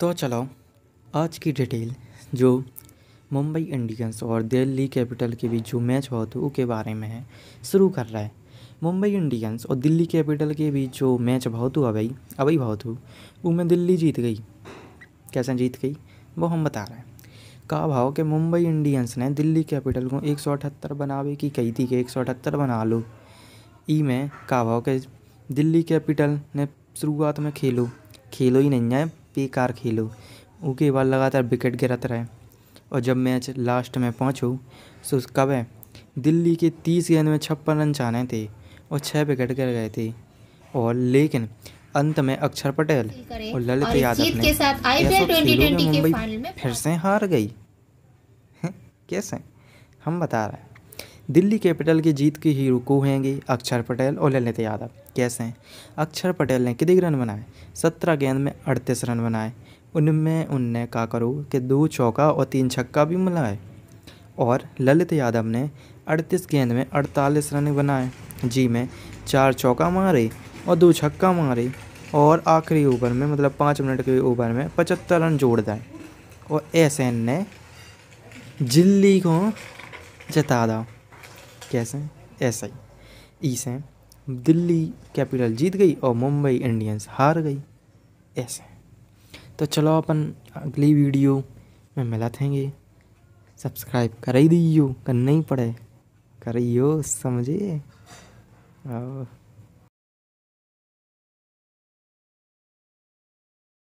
तो चलो आज की डिटेल जो मुंबई इंडियंस और दिल्ली कैपिटल के बीच जो मैच हुआ था उसके बारे में है शुरू कर रहा है मुंबई इंडियंस और दिल्ली कैपिटल के बीच जो मैच बहुत हुआ भाई अभी बहुत हो वो मैं दिल्ली जीत गई कैसे जीत गई वो हम बता रहे हैं कहा भाव कि मुंबई इंडियंस ने दिल्ली कैपिटल को एक सौ अठहत्तर बनावे की कही थी कि एक सौ अठहत्तर बना लो ई में कहा भाव के दिल्ली कैपिटल ने शुरुआत में खेलो खेलो ही नहीं है बेकार खेल हो उनके बाद लगातार विकेट गिरत रहे और जब मैच लास्ट में पहुँचू सो कब है दिल्ली के तीस गेंद में छप्पन रन चाने थे और छः विकेट गिर गए थे और लेकिन अंत में अक्षर पटेल और ललित यादव ने मुंबई फिर से हार गई कैसे हम बता रहे हैं दिल्ली कैपिटल की जीत के हीरो को होंगे अक्षर पटेल और ललित यादव कैसे हैं अक्षर पटेल ने कितने रन बनाए सत्रह गेंद में अड़तीस रन बनाए उनमें उनने का करो कि दो चौका और तीन छक्का भी मिलाए और ललित यादव ने अड़तीस गेंद में अड़तालीस रन बनाए जी में चार चौका मारे और दो छक्का मारे और आखिरी ओवर में मतलब पाँच मिनट के ओवर में पचहत्तर रन जोड़ दें और एस ने जिल्ली को जता दा कैसे ऐसा ही ऐसे दिल्ली कैपिटल जीत गई और मुंबई इंडियंस हार गई ऐसे तो चलो अपन अगली वीडियो में मिला थेंगे सब्सक्राइब कर ही दीजिए कर नहीं पड़े करियो समझिए और